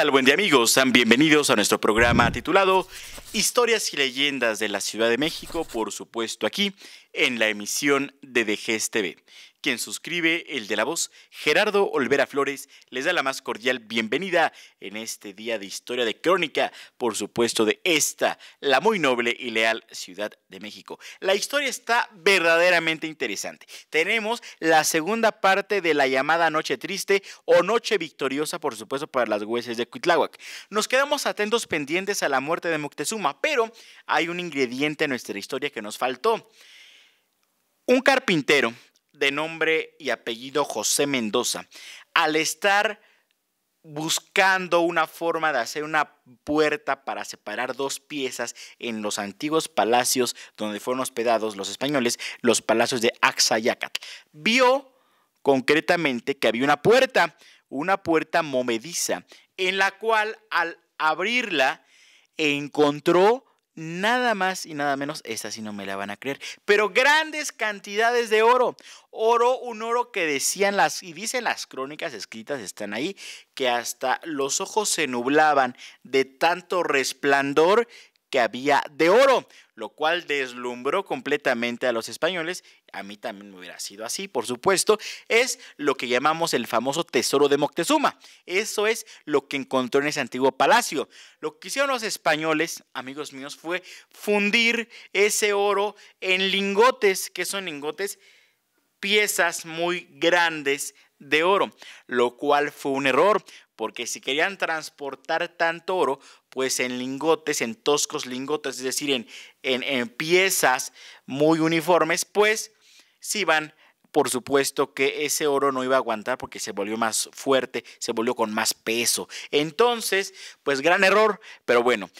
tal, buen día amigos? Sean bienvenidos a nuestro programa titulado Historias y leyendas de la Ciudad de México, por supuesto aquí en la emisión de DGSTV. TV quien suscribe el de la voz, Gerardo Olvera Flores, les da la más cordial bienvenida en este día de historia de crónica, por supuesto, de esta, la muy noble y leal Ciudad de México. La historia está verdaderamente interesante. Tenemos la segunda parte de la llamada Noche Triste o Noche Victoriosa, por supuesto, para las huestes de Cuitláhuac. Nos quedamos atentos pendientes a la muerte de Moctezuma, pero hay un ingrediente en nuestra historia que nos faltó. Un carpintero de nombre y apellido José Mendoza, al estar buscando una forma de hacer una puerta para separar dos piezas en los antiguos palacios donde fueron hospedados los españoles, los palacios de Axayacatl. Vio concretamente que había una puerta, una puerta momediza, en la cual al abrirla encontró nada más y nada menos, esta sí no me la van a creer, pero grandes cantidades de oro. Oro, un oro que decían las, y dicen las crónicas escritas, están ahí, que hasta los ojos se nublaban de tanto resplandor que había de oro lo cual deslumbró completamente a los españoles, a mí también me hubiera sido así, por supuesto, es lo que llamamos el famoso tesoro de Moctezuma. Eso es lo que encontró en ese antiguo palacio. Lo que hicieron los españoles, amigos míos, fue fundir ese oro en lingotes, que son lingotes, piezas muy grandes de oro, lo cual fue un error, porque si querían transportar tanto oro, pues en lingotes, en toscos lingotes, es decir, en, en, en piezas muy uniformes, pues si van por supuesto que ese oro no iba a aguantar porque se volvió más fuerte, se volvió con más peso. Entonces, pues gran error, pero bueno,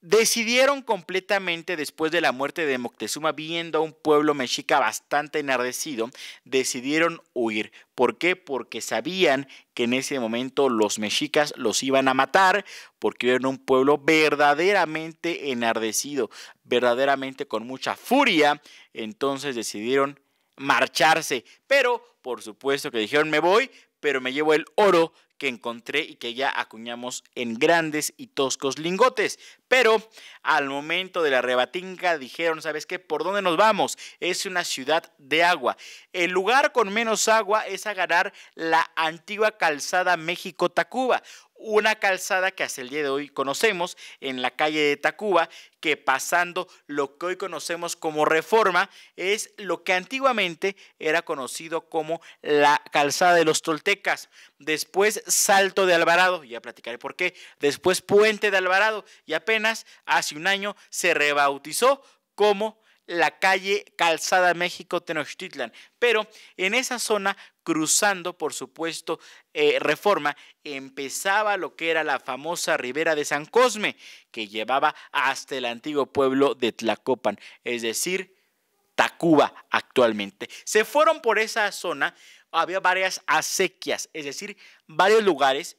decidieron completamente después de la muerte de Moctezuma, viendo a un pueblo mexica bastante enardecido, decidieron huir. ¿Por qué? Porque sabían que en ese momento los mexicas los iban a matar, porque eran un pueblo verdaderamente enardecido, verdaderamente con mucha furia. Entonces decidieron marcharse, pero por supuesto que dijeron me voy, pero me llevo el oro que encontré y que ya acuñamos en grandes y toscos lingotes. Pero al momento de la rebatinga dijeron, ¿sabes qué? ¿Por dónde nos vamos? Es una ciudad de agua. El lugar con menos agua es agarrar la antigua calzada México-Tacuba, una calzada que hasta el día de hoy conocemos en la calle de Tacuba, que pasando lo que hoy conocemos como reforma, es lo que antiguamente era conocido como la calzada de los toltecas, después Salto de Alvarado, ya platicaré por qué, después Puente de Alvarado y apenas hace un año se rebautizó como la calle Calzada México Tenochtitlan, pero en esa zona cruzando, por supuesto, eh, Reforma, empezaba lo que era la famosa ribera de San Cosme, que llevaba hasta el antiguo pueblo de Tlacopan, es decir, Tacuba actualmente. Se fueron por esa zona, había varias acequias, es decir, varios lugares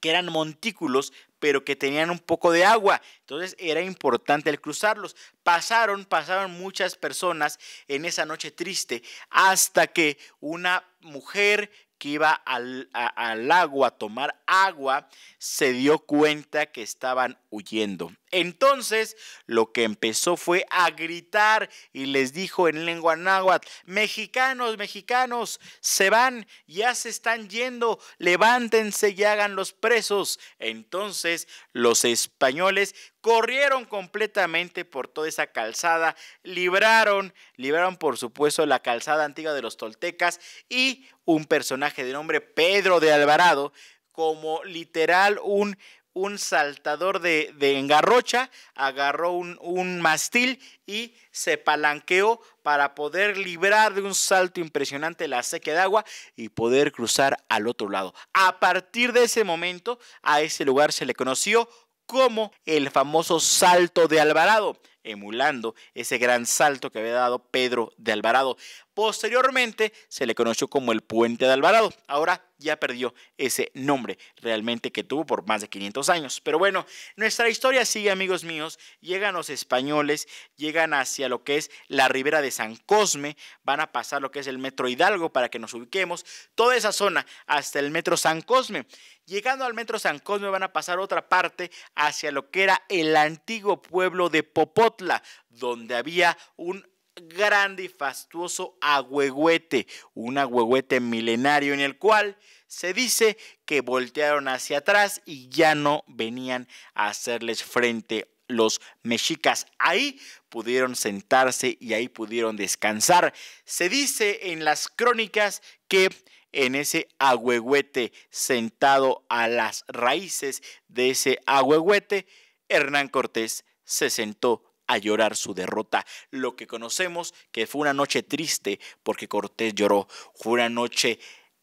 que eran montículos, pero que tenían un poco de agua. Entonces era importante el cruzarlos. Pasaron, pasaron muchas personas en esa noche triste, hasta que una mujer que iba al, al agua a tomar agua se dio cuenta que estaban huyendo. Entonces, lo que empezó fue a gritar y les dijo en lengua náhuatl, mexicanos, mexicanos, se van, ya se están yendo, levántense y hagan los presos. Entonces, los españoles corrieron completamente por toda esa calzada, libraron, libraron por supuesto la calzada antigua de los toltecas y un personaje de nombre Pedro de Alvarado como literal un un saltador de, engarrocha, agarró un, un, mastil y se palanqueó para poder librar de un salto impresionante la seque de agua y poder cruzar al otro lado. A partir de ese momento, a ese lugar se le conoció como el famoso Salto de Alvarado, emulando ese gran salto que había dado Pedro de Alvarado. Posteriormente se le conoció como el Puente de Alvarado. Ahora ya perdió ese nombre realmente que tuvo por más de 500 años. Pero bueno, nuestra historia sigue, amigos míos. Llegan los españoles, llegan hacia lo que es la ribera de San Cosme, van a pasar lo que es el metro Hidalgo para que nos ubiquemos, toda esa zona hasta el metro San Cosme. Llegando al metro San Cosme van a pasar otra parte hacia lo que era el antiguo pueblo de Popotla, donde había un grande y fastuoso agüehuete, un agüehuete milenario en el cual se dice que voltearon hacia atrás y ya no venían a hacerles frente los mexicas. Ahí pudieron sentarse y ahí pudieron descansar. Se dice en las crónicas que en ese agüehuete sentado a las raíces de ese agüehuete, Hernán Cortés se sentó a llorar su derrota. Lo que conocemos que fue una noche triste porque Cortés lloró, fue una noche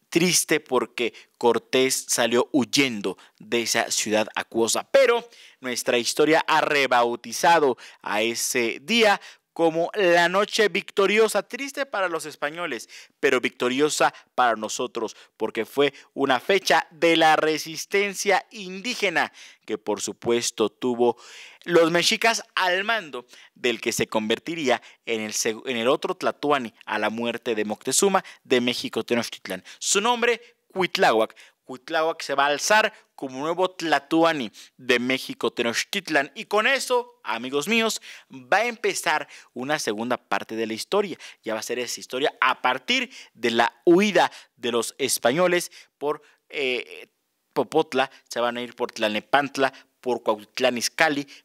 triste porque Cortés salió huyendo de esa ciudad acuosa. Pero nuestra historia ha rebautizado a ese día como la noche victoriosa, triste para los españoles, pero victoriosa para nosotros, porque fue una fecha de la resistencia indígena que por supuesto tuvo los mexicas al mando del que se convertiría en el, otro Tlatuani a la muerte de Moctezuma de México Tenochtitlan. Su nombre, Cuitláhuac. Cuitláhuac se va a alzar como nuevo Tlatuani de México Tenochtitlan. Y con eso, amigos míos, va a empezar una segunda parte de la historia. Ya va a ser esa historia a partir de la huida de los españoles por... Eh, Popotla, se van a ir por Tlalnepantla, por Cuautlán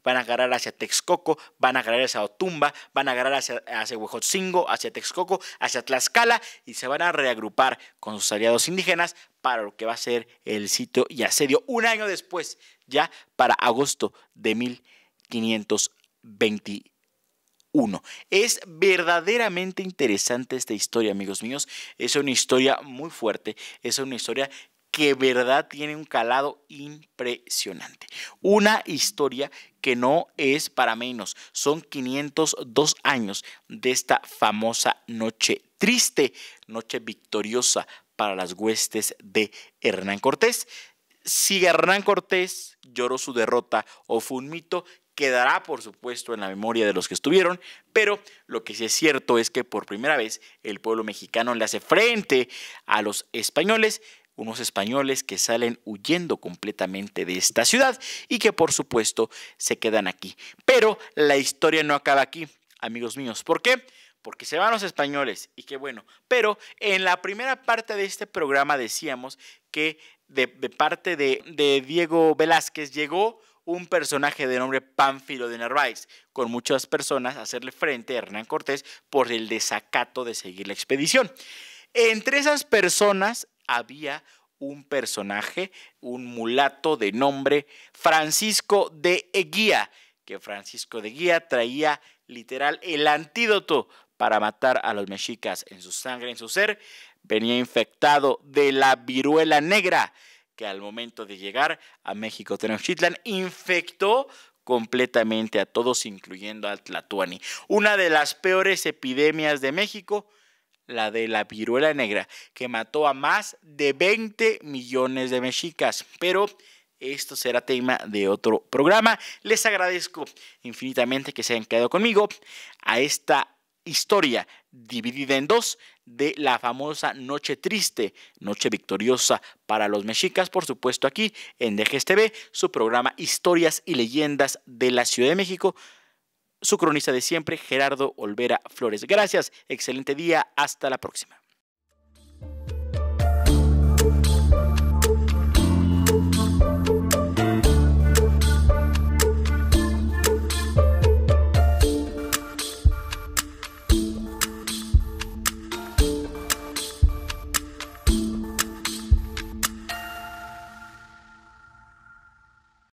van a agarrar hacia Texcoco, van a agarrar hacia Otumba, van a agarrar hacia, Huejotzingo, hacia Texcoco, hacia Tlaxcala y se van a reagrupar con sus aliados indígenas para lo que va a ser el sitio y asedio un año después, ya para agosto de 1521. Es verdaderamente interesante esta historia, amigos míos. Es una historia muy fuerte, es una historia que verdad tiene un calado impresionante. Una historia que no es para menos. Son 502 años de esta famosa noche triste, noche victoriosa para las huestes de Hernán Cortés. Si Hernán Cortés lloró su derrota o fue un mito, quedará por supuesto en la memoria de los que estuvieron, pero lo que sí es cierto es que por primera vez el pueblo mexicano le hace frente a los españoles, unos españoles que salen huyendo completamente de esta ciudad y que por supuesto se quedan aquí. Pero la historia no acaba aquí, amigos míos. ¿Por qué? Porque se van los españoles y qué bueno. Pero en la primera parte de este programa decíamos que de, parte de, de Diego Velázquez llegó un personaje de nombre Pánfilo de Narváez, con muchas personas a hacerle frente a Hernán Cortés por el desacato de seguir la expedición. Entre esas personas había un personaje, un mulato de nombre Francisco de Eguía, que Francisco de Eguía traía literal el antídoto para matar a los mexicas en su sangre, en su ser, venía infectado de la viruela negra, que al momento de llegar a México Tenochtitlan infectó completamente a todos, incluyendo al Tlatuani. Una de las peores epidemias de México la de la viruela negra, que mató a más de 20 millones de mexicas. Pero esto será tema de otro programa. Les agradezco infinitamente que se hayan quedado conmigo a esta historia dividida en dos de la famosa Noche Triste, Noche Victoriosa para los mexicas, por supuesto aquí en DGSTV, este su programa Historias y Leyendas de la Ciudad de México su cronista de siempre, Gerardo Olvera Flores. Gracias, excelente día, hasta la próxima.